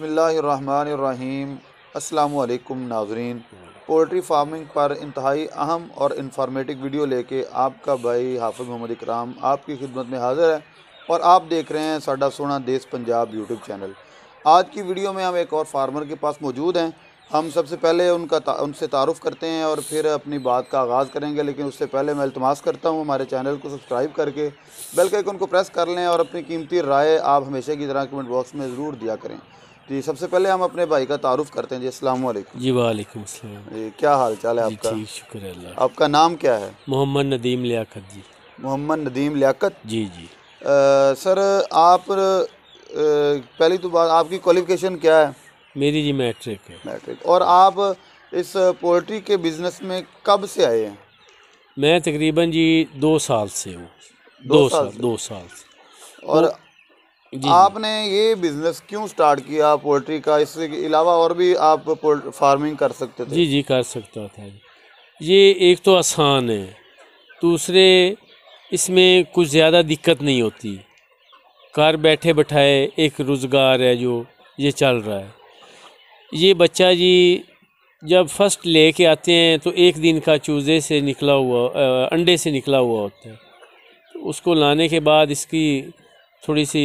बसमीम् अल्लाम नाजरीन poultry farming पर इंतहाई अहम और इन्फार्मेटिव वीडियो लेके आपका भाई हाफिज़ मोहम्मद इकराम आपकी खिदमत में हाज़िर है और आप देख रहे हैं साडा सोना देश पंजाब यूट्यूब चैनल आज की वीडियो में हम एक और फार्मर के पास मौजूद हैं हम सबसे पहले उनका ता, उनसे तारुफ़ करते हैं और फिर अपनी बात का आगाज़ करेंगे लेकिन उससे पहले मैं अल्तमास करता हूँ हमारे चैनल को सब्सक्राइब करके बल्कि उनको प्रेस कर लें और अपनी कीमती राय आप हमेशा की तरह कमेंट बॉक्स में ज़रूर दिया करें जी सबसे पहले हम अपने भाई का तारुफ करते हैं जी अस्सलाम वालेकुम जी वालेकुम अस्सलाम जी क्या हाल चाल है आपका शुक्र अल्लाह आपका नाम क्या है मोहम्मद नदीम लियाकत जी मोहम्मद नदीम लियाकत जी जी आ, सर आप आ, पहली तो बात आपकी क्वालिफिकेशन क्या है मेरी जी मैट्रिक है मैट्रिक और आप इस पोल्ट्री के बिज़नेस में कब से आए हैं मैं तकरीबन जी दो साल से हूँ दो, दो साल, साल दो साल से और आपने ये बिजनेस क्यों स्टार्ट किया पोल्ट्री का इसके अलावा और भी आप फार्मिंग कर सकते थे जी जी कर सकता था ये एक तो आसान है दूसरे इसमें कुछ ज़्यादा दिक्कत नहीं होती घर बैठे बैठाए एक रोज़गार है जो ये चल रहा है ये बच्चा जी जब फर्स्ट ले के आते हैं तो एक दिन का चूजे से निकला हुआ आ, अंडे से निकला हुआ होता है तो उसको लाने के बाद इसकी थोड़ी सी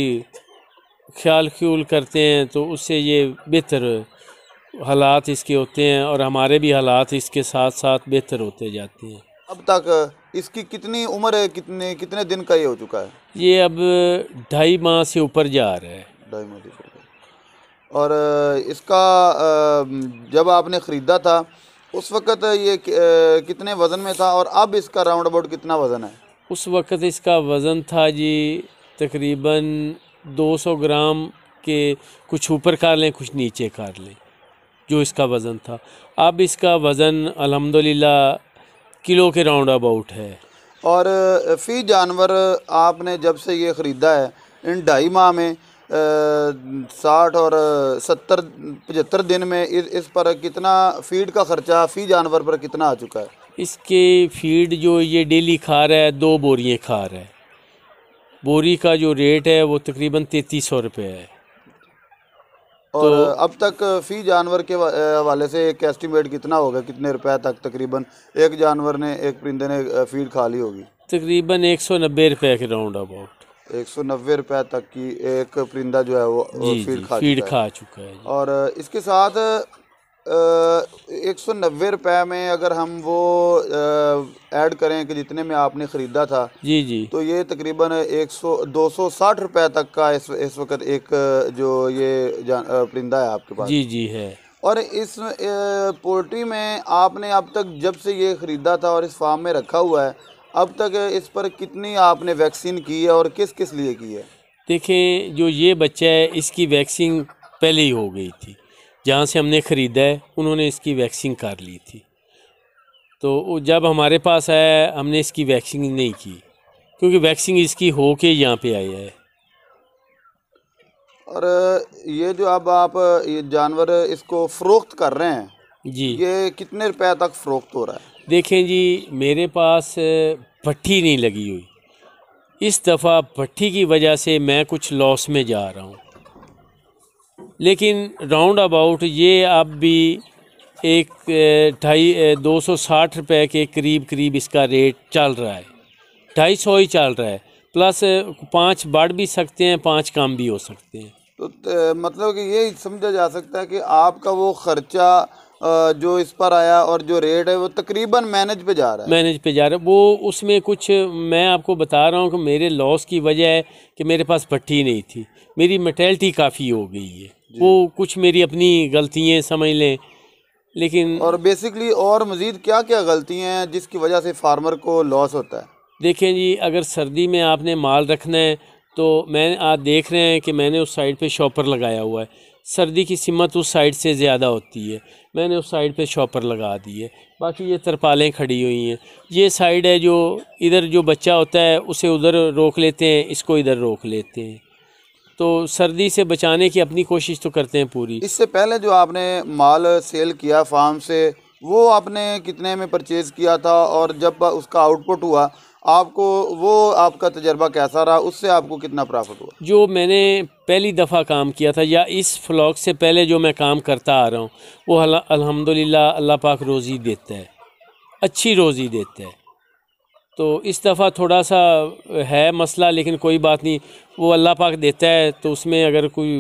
ख्याल ख्यूल करते हैं तो उससे ये बेहतर हालात इसके होते हैं और हमारे भी हालात इसके साथ साथ बेहतर होते जाते हैं अब तक इसकी कितनी उम्र है कितने कितने दिन का ये हो चुका है ये अब ढाई माह से ऊपर जा रहा है ढाई माह से ऊपर और इसका जब आपने ख़रीदा था उस वक़्त ये कितने वज़न में था और अब इसका राउंड अबाउट कितना वज़न है उस वक़्त इसका वज़न था जी तकरीबन 200 ग्राम के कुछ ऊपर कर लें कुछ नीचे कर लें जो इसका वज़न था अब इसका वज़न अल्हम्दुलिल्लाह किलो के राउंड अबाउट है और फी जानवर आपने जब से ये ख़रीदा है इन ढाई माह में साठ और सत्तर पचहत्तर दिन में इस इस पर कितना फीड का ख़र्चा फ़ी जानवर पर कितना आ चुका है इसके फीड जो ये डेली खा रहा है दो बोरियाँ खा रहा है बोरी का जो रेट है वो तकरीबन तैतीस सौ रुपये है और तो, अब तक फी जानवर के हवाले से एक एस्टिमेट कितना होगा कितने रुपए तक तकरीबन एक जानवर ने एक परिंदे ने फीड खा ली होगी तकरीबन एक सौ नब्बे रुपये के राउंड अबाउट एक सौ नब्बे रुपये तक की एक परिंदा जो है वो फीड खा फीड खा चुका है और इसके साथ एक सौ नब्बे रुपये में अगर हम वो ऐड करें कि जितने में आपने ख़रीदा था जी जी तो ये तकरीबन एक सौ दो सौ साठ रुपये तक का इस इस वक्त एक जो ये परिंदा है आपके पास जी जी है और इस पोल्ट्री में आपने अब तक जब से ये ख़रीदा था और इस फार्म में रखा हुआ है अब तक इस पर कितनी आपने वैक्सीन की है और किस किस लिए की है देखिए जो ये बच्चा है इसकी वैक्सीन पहले ही हो गई थी जहाँ से हमने ख़रीदा है उन्होंने इसकी वैक्सिंग कर ली थी तो जब हमारे पास आया हमने इसकी वैक्सिंग नहीं की क्योंकि वैक्सिंग इसकी हो के यहाँ पे आया है और ये जो अब आप ये जानवर इसको फ़रोख्त कर रहे हैं जी ये कितने रुपए तक फ़रोख्त हो रहा है देखें जी मेरे पास भट्टी नहीं लगी हुई इस दफ़ा भट्टी की वजह से मैं कुछ लॉस में जा रहा हूँ लेकिन राउंड अबाउट ये अब भी एक ढाई दो सौ साठ रुपये के करीब करीब इसका रेट चल रहा है ढाई सौ ही चल रहा है प्लस पाँच बढ़ भी सकते हैं पाँच कम भी हो सकते हैं तो मतलब कि ये समझा जा सकता है कि आपका वो ख़र्चा जो इस पर आया और जो रेट है वो तकरीबन मैनेज पे जा रहा है मैनेज पे जा रहा है वो उसमें कुछ मैं आपको बता रहा हूँ कि मेरे लॉस की वजह है कि मेरे पास भट्टी नहीं थी मेरी मटेलिटी काफ़ी हो गई है वो कुछ मेरी अपनी गलतियाँ समझ लें लेकिन और बेसिकली और मज़ीद क्या क्या गलतियाँ हैं जिसकी वजह से फार्मर को लॉस होता है देखें जी अगर सर्दी में आपने माल रखना है तो मैं आज देख रहे हैं कि मैंने उस साइड पे शॉपर लगाया हुआ है सर्दी की सिमत उस साइड से ज़्यादा होती है मैंने उस साइड पे शॉपर लगा दी है बाकी ये तरपालें खड़ी हुई हैं ये साइड है जो इधर जो बच्चा होता है उसे उधर रोक लेते हैं इसको इधर रोक लेते हैं तो सर्दी से बचाने की अपनी कोशिश तो करते हैं पूरी इससे पहले जो आपने माल सेल किया फार्म से वो आपने कितने में परचेज़ किया था और जब उसका आउटपुट हुआ आपको वो आपका तजर्बा कैसा रहा उससे आपको कितना प्रॉफिट हुआ जो मैंने पहली दफ़ा काम किया था या इस फ्लॉक से पहले जो मैं काम करता आ रहा हूँ वो अल्हम्दुलिल्लाह अल्लाह पाक रोज़ी देता है अच्छी रोज़ी देता है तो इस दफ़ा थोड़ा सा है मसला लेकिन कोई बात नहीं वो अल्लाह पाक देता है तो उसमें अगर कोई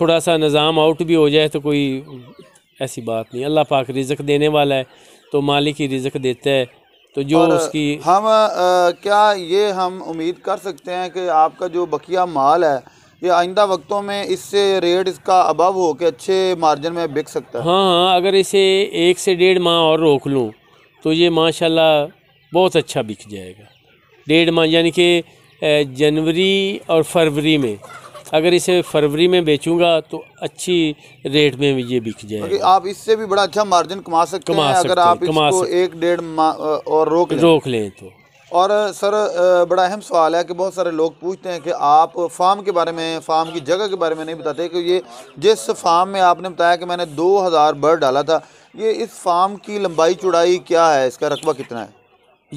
थोड़ा सा निज़ाम आउट भी हो जाए तो कोई ऐसी बात नहीं अल्लाह पाक रिज़क देने वाला है तो मालिक ही रिज़क देता है तो जो उसकी हम आ, क्या ये हम उम्मीद कर सकते हैं कि आपका जो बकिया माल है ये आइंदा वक्तों में इससे रेट इसका अभाव हो के अच्छे मार्जिन में बिक सकता है हाँ हाँ अगर इसे एक से डेढ़ माह और रोक लूँ तो ये माशाल्लाह बहुत अच्छा बिक जाएगा डेढ़ माह यानी कि जनवरी और फरवरी में अगर इसे फरवरी में बेचूंगा तो अच्छी रेट में ये बिक जाएगा आप इससे भी बड़ा अच्छा मार्जिन कमा सकते कमा हैं सकते अगर आप कमा इसको एक डेढ़ और रोक लें। रोक लें तो और सर बड़ा अहम सवाल है कि बहुत सारे लोग पूछते हैं कि आप फार्म के बारे में फार्म की जगह के बारे में नहीं बताते कि ये जिस फार्म में आपने बताया कि मैंने दो बर्ड डाला था ये इस फार्म की लंबाई चौड़ाई क्या है इसका रकबा कितना है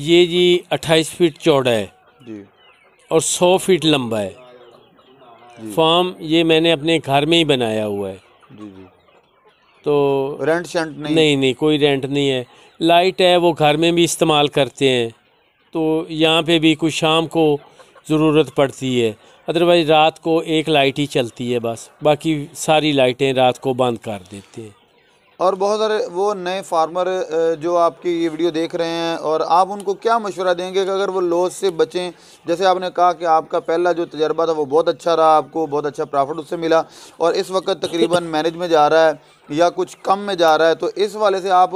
ये जी अट्ठाईस फीट चौड़ा है जी और 100 फीट लंबा है फार्म ये मैंने अपने घर में ही बनाया हुआ है जी जी तो रेंट शेंट नहीं नहीं नहीं कोई रेंट नहीं है लाइट है वो घर में भी इस्तेमाल करते हैं तो यहाँ पे भी कुछ शाम को ज़रूरत पड़ती है अदरवाइज़ रात को एक लाइट ही चलती है बस बाकी सारी लाइटें रात को बंद कर देते हैं और बहुत सारे वो नए फार्मर जो आपकी ये वीडियो देख रहे हैं और आप उनको क्या मशवरा देंगे कि अगर वो लॉस से बचें जैसे आपने कहा कि आपका पहला जो तजर्बा था वो बहुत अच्छा रहा आपको बहुत अच्छा प्रॉफिट उससे मिला और इस वक्त तकरीबन मैनेज में जा रहा है या कुछ कम में जा रहा है तो इस वाले से आप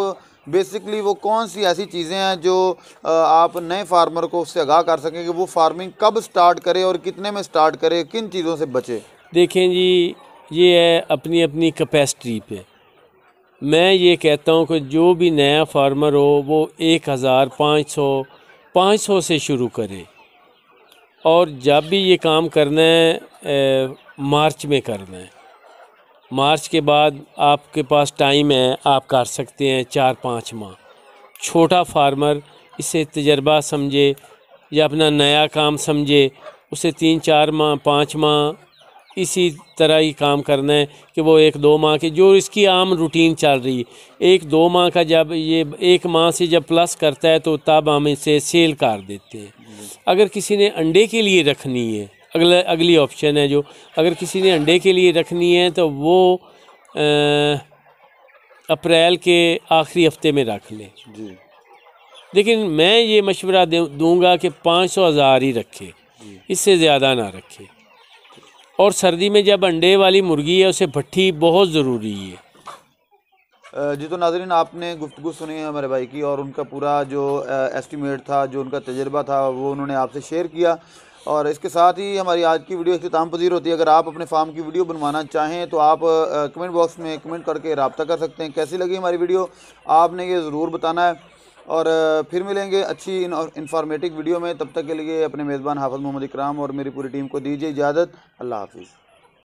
बेसिकली वो कौन सी ऐसी चीज़ें हैं जो आप नए फार्मर को उससे आगाह कर सकें कि वो फार्मिंग कब स्टार्ट करे और कितने में स्टार्ट करे किन चीज़ों से बचे देखें जी ये है अपनी अपनी कैपेसिटी पे मैं ये कहता हूँ कि जो भी नया फार्मर हो वो एक हज़ार पाँच सौ पाँच सौ से शुरू करे और जब भी ये काम करना है ए, मार्च में करना है मार्च के बाद आपके पास टाइम है आप कर सकते हैं चार पाँच माह छोटा फार्मर इसे तजर्बा समझे या अपना नया काम समझे उसे तीन चार माह पाँच माह इसी तरह ही काम करना है कि वो एक दो माह के जो इसकी आम रूटीन चल रही है एक दो माह का जब ये एक माह से जब प्लस करता है तो तब हम इसे सेल कर देते हैं अगर किसी ने अंडे के लिए रखनी है अगला अगली ऑप्शन है जो अगर किसी ने अंडे के लिए रखनी है तो वो अप्रैल के आखिरी हफ्ते में रख ले लेकिन मैं ये मशवरा दूंगा कि पाँच सौ हज़ार ही रखे इससे ज़्यादा ना रखे और सर्दी में जब अंडे वाली मुर्गी है उसे भट्टी बहुत ज़रूरी है जी तो नाजरीन आपने गुफ्तु सुनी है हमारे भाई की और उनका पूरा जो एस्टिमेट था जो उनका तजर्बा था वो उन्होंने आपसे शेयर किया और इसके साथ ही हमारी आज की वीडियो अख्ताम पजीर होती है अगर आप अपने फार्म की वीडियो बनवाना चाहें तो आप कमेंट बॉक्स में कमेंट करके रबता कर सकते हैं कैसी लगी हमारी वीडियो आपने ये ज़रूर बताना है और फिर मिलेंगे अच्छी इन्फॉर्मेटिव वीडियो में तब तक के लिए अपने मेज़बान हाफज मोहम्मद इकराम और मेरी पूरी टीम को दीजिए इजाज़त अल्लाह हाफिज़